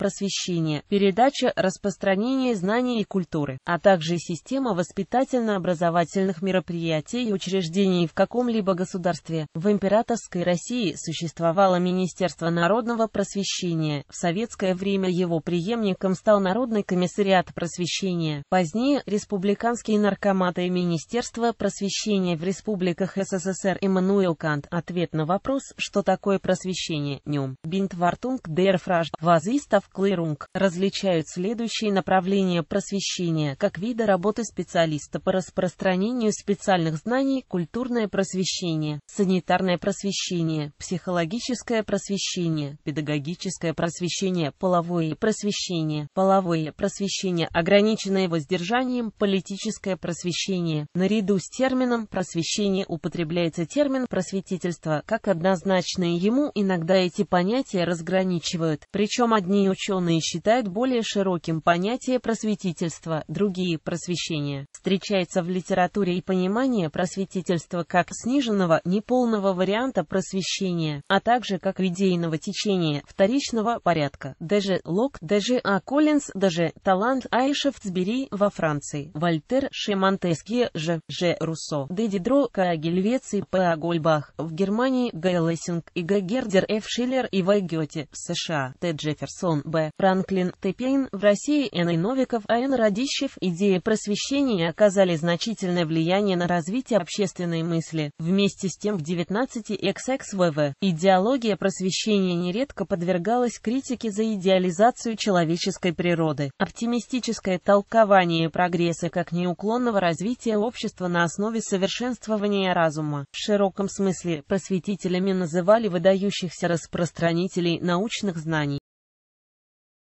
просвещения, передача, распространение знаний и культуры, а также система воспитательно-образовательных мероприятий и учреждений в каком-либо государстве. В императорской России существовало Министерство народного просвещения. В советское время его преемником стал Народный комиссариат просвещения. Позднее республиканские наркоматы и Министерство просвещения в республиках СССР Эммануил Кант. Ответ на вопрос, что такое просвещение, нем. Бинтвартунг дер фраж. Вазистов Клэрунг различают следующие направления просвещения как вида работы специалиста по распространению специальных знаний, культурное просвещение, санитарное просвещение, психологическое просвещение, педагогическое просвещение, половое просвещение, половое просвещение, ограниченное воздержанием, политическое просвещение. Наряду с термином просвещение употребляется термин просветительство, как однозначное ему иногда эти понятия разграничивают, причем одни очень ученые считают более широким понятие просветительства, другие – просвещение. Встречается в литературе и понимание просветительства как сниженного, неполного варианта просвещения, а также как идейного течения, вторичного порядка. Даже Лок, даже А. Коллинз, даже Талант Айшефтсбери во Франции, Вольтер, Шемонтеске, Ж. Ж. Руссо, Дедидро, К. и П. А. Гольбах, в Германии Г. Лессинг, И. Г. Гердер, Ф. Шиллер и В. Гёте, в США, Т. Джефферсон, Б. Франклин Тепейн в России Н. И Новиков А. Н. Радищев. Идеи просвещения оказали значительное влияние на развитие общественной мысли. Вместе с тем в 19 XXVV идеология просвещения нередко подвергалась критике за идеализацию человеческой природы. Оптимистическое толкование прогресса как неуклонного развития общества на основе совершенствования разума. В широком смысле просветителями называли выдающихся распространителей научных знаний.